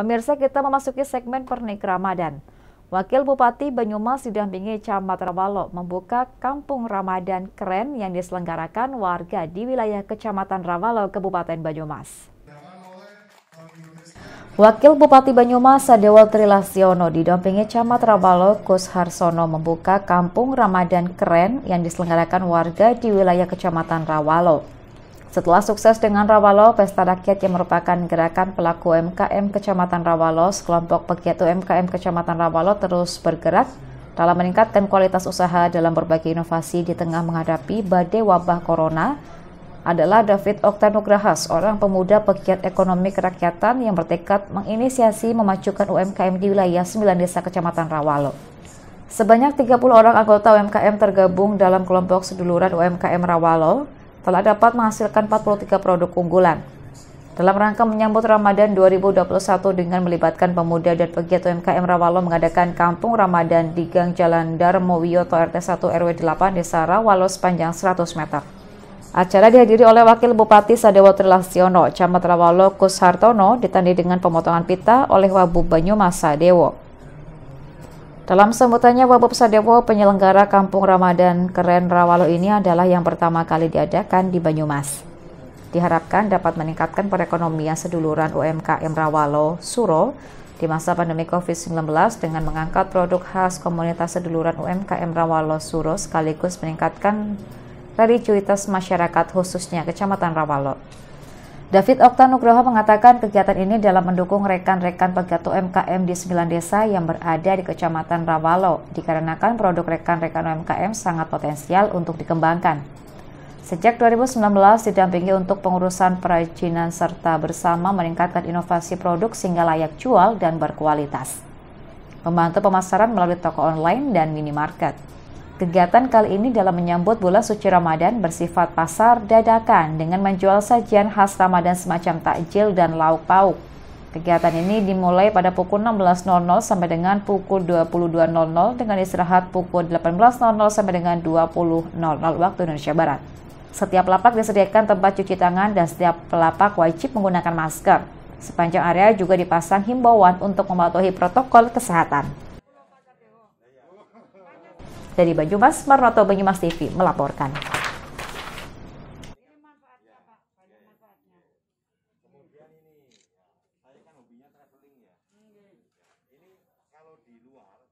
Pemirsa kita memasuki segmen pernik Ramadan. Wakil Bupati Banyumas didampingi Camat Rawalo membuka Kampung Ramadan Keren yang diselenggarakan warga di wilayah Kecamatan Rawalo, Kabupaten Banyumas. Wakil Bupati Banyumas Sadewal Trilasiono didampingi Camat Rawalo Kus Harsono membuka Kampung Ramadan Keren yang diselenggarakan warga di wilayah Kecamatan Rawalo. Setelah sukses dengan Rawalo, Pesta Rakyat yang merupakan gerakan pelaku UMKM Kecamatan Rawalo, sekelompok pegiat UMKM Kecamatan Rawalo terus bergerak dalam meningkatkan kualitas usaha dalam berbagai inovasi di tengah menghadapi badai wabah corona adalah David Oktanugraha, seorang pemuda pegiat ekonomi kerakyatan yang bertekad menginisiasi memajukan UMKM di wilayah 9 desa Kecamatan Rawalo. Sebanyak 30 orang anggota UMKM tergabung dalam kelompok seduluran UMKM Rawalo telah dapat menghasilkan 43 produk unggulan. Dalam rangka menyambut Ramadan 2021 dengan melibatkan pemuda dan pegiat UMKM Rawalo mengadakan kampung Ramadan di Gang Jalan Darmo Wiyoto RT 1 RW 8 Desa Rawalo sepanjang 100 meter. Acara dihadiri oleh Wakil Bupati Sadewo Trilasiono, Camat Rawalo Kus Hartono ditandai dengan pemotongan pita oleh Wabu Banyumas Sadewo. Dalam sambutannya, Wabup Sadewo, penyelenggara Kampung Ramadan Keren Rawalo ini adalah yang pertama kali diadakan di Banyumas. Diharapkan dapat meningkatkan perekonomian seduluran UMKM Rawalo, Suro, di masa pandemi COVID-19 dengan mengangkat produk khas komunitas seduluran UMKM Rawalo, Suro sekaligus meningkatkan religiuitas masyarakat khususnya Kecamatan Rawalo. David Oktanugroho mengatakan kegiatan ini dalam mendukung rekan-rekan pegiat UMKM di sembilan desa yang berada di Kecamatan Rawalo, dikarenakan produk rekan-rekan UMKM sangat potensial untuk dikembangkan. Sejak 2019 didampingi untuk pengurusan perizinan serta bersama meningkatkan inovasi produk sehingga layak jual dan berkualitas. Membantu pemasaran melalui toko online dan minimarket. Kegiatan kali ini dalam menyambut bulan suci Ramadan bersifat pasar dadakan dengan menjual sajian khas Ramadan semacam takjil dan lauk pauk. Kegiatan ini dimulai pada pukul 16.00 sampai dengan pukul 22.00 dengan istirahat pukul 18.00 sampai dengan 20.00 waktu Indonesia Barat. Setiap lapak disediakan tempat cuci tangan dan setiap pelapak wajib menggunakan masker. Sepanjang area juga dipasang himbauan untuk mematuhi protokol kesehatan. Dari Banyumas, Marnoto Banyumas TV melaporkan. Kan ya. di luar